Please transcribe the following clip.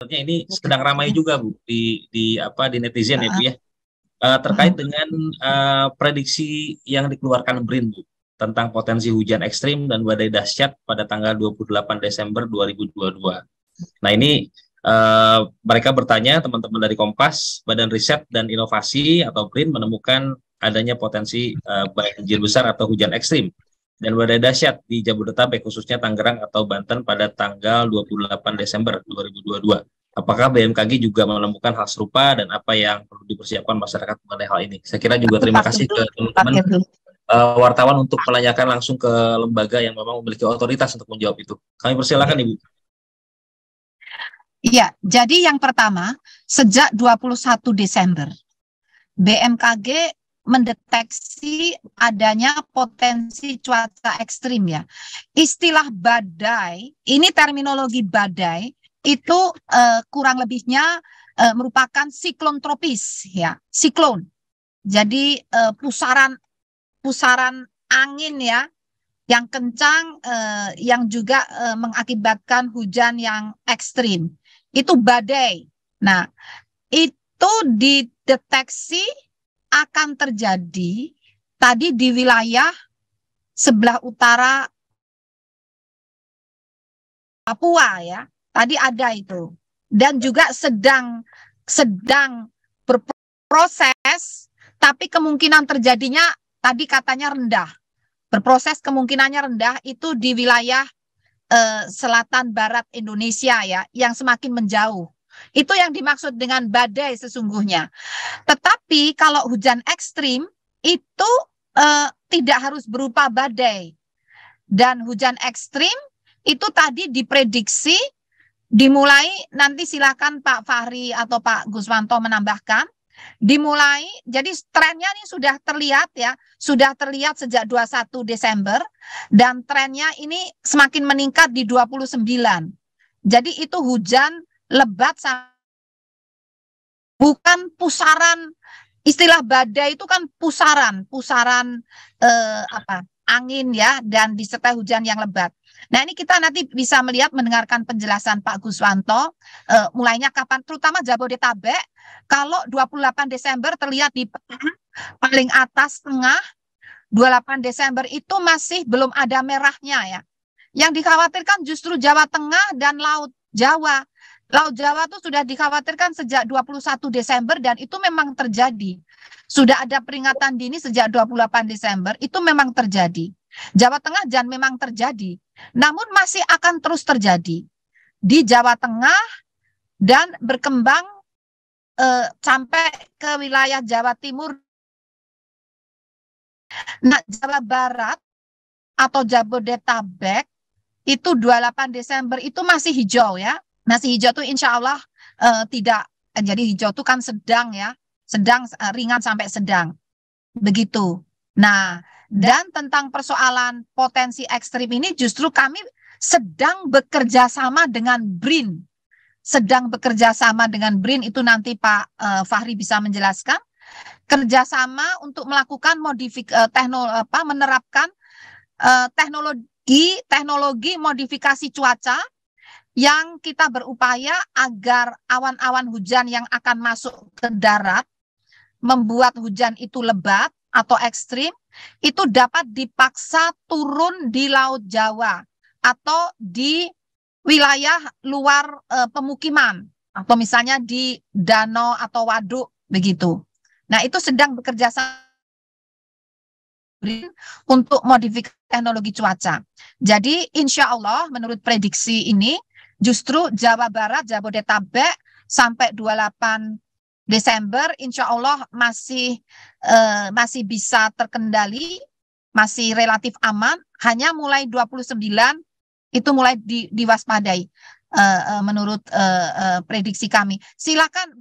sebenarnya ini sedang ramai juga bu di di apa di netizen ya bu ya uh, terkait dengan uh, prediksi yang dikeluarkan BRIN bu tentang potensi hujan ekstrim dan badai dahsyat pada tanggal 28 Desember 2022. Nah ini uh, mereka bertanya teman-teman dari Kompas, Badan Riset dan Inovasi atau BRIN menemukan adanya potensi uh, banjir besar atau hujan ekstrim dan badai dahsyat di Jabodetabek khususnya Tangerang atau Banten pada tanggal 28 Desember 2022. Apakah BMKG juga menemukan hal serupa dan apa yang perlu dipersiapkan masyarakat mengenai hal ini? Saya kira juga terima kasih ke teman-teman uh, wartawan untuk menanyakan langsung ke lembaga yang memang memiliki otoritas untuk menjawab itu. Kami persilakan iya. Ibu. Iya, jadi yang pertama, sejak 21 Desember, BMKG mendeteksi adanya potensi cuaca ekstrim ya. Istilah badai, ini terminologi badai itu uh, kurang lebihnya uh, merupakan siklon tropis ya, siklon. Jadi uh, pusaran pusaran angin ya yang kencang uh, yang juga uh, mengakibatkan hujan yang ekstrim itu badai. Nah itu dideteksi akan terjadi tadi di wilayah sebelah utara Papua ya. Tadi ada itu. Dan juga sedang sedang berproses tapi kemungkinan terjadinya tadi katanya rendah. Berproses kemungkinannya rendah itu di wilayah eh, selatan barat Indonesia ya yang semakin menjauh. Itu yang dimaksud dengan badai sesungguhnya. Tetapi kalau hujan ekstrim itu eh, tidak harus berupa badai. Dan hujan ekstrim itu tadi diprediksi dimulai nanti silakan Pak Fahri atau Pak Guswanto menambahkan dimulai jadi trennya ini sudah terlihat ya sudah terlihat sejak 21 Desember dan trennya ini semakin meningkat di 29 jadi itu hujan lebat bukan pusaran istilah badai itu kan pusaran pusaran eh, apa angin ya dan disertai hujan yang lebat. Nah ini kita nanti bisa melihat mendengarkan penjelasan Pak Guswanto eh, mulainya kapan terutama Jabodetabek kalau 28 Desember terlihat di paling atas tengah 28 Desember itu masih belum ada merahnya ya. Yang dikhawatirkan justru Jawa Tengah dan Laut Jawa Laut Jawa itu sudah dikhawatirkan sejak 21 Desember dan itu memang terjadi. Sudah ada peringatan dini sejak 28 Desember, itu memang terjadi. Jawa Tengah dan memang terjadi. Namun masih akan terus terjadi. Di Jawa Tengah dan berkembang eh, sampai ke wilayah Jawa Timur. Nah, Jawa Barat atau Jabodetabek itu 28 Desember itu masih hijau ya, Nasi hijau tuh insya Allah uh, tidak, eh, jadi hijau tuh kan sedang ya, sedang uh, ringan sampai sedang, begitu. Nah, dan tentang persoalan potensi ekstrim ini justru kami sedang bekerja sama dengan BRIN. Sedang bekerja sama dengan BRIN itu nanti Pak uh, Fahri bisa menjelaskan. Kerjasama untuk melakukan modifik uh, teknologi apa menerapkan uh, teknologi teknologi modifikasi cuaca yang kita berupaya agar awan-awan hujan yang akan masuk ke darat membuat hujan itu lebat atau ekstrim itu dapat dipaksa turun di Laut Jawa atau di wilayah luar e, pemukiman atau misalnya di danau atau waduk begitu. Nah itu sedang bekerja sama untuk modifikasi teknologi cuaca. Jadi insya Allah menurut prediksi ini Justru Jawa Barat, Jabodetabek sampai 28 Desember insya Allah masih eh, masih bisa terkendali, masih relatif aman. Hanya mulai 29 itu mulai di, diwaspadai eh, eh, menurut eh, eh, prediksi kami. Silakan.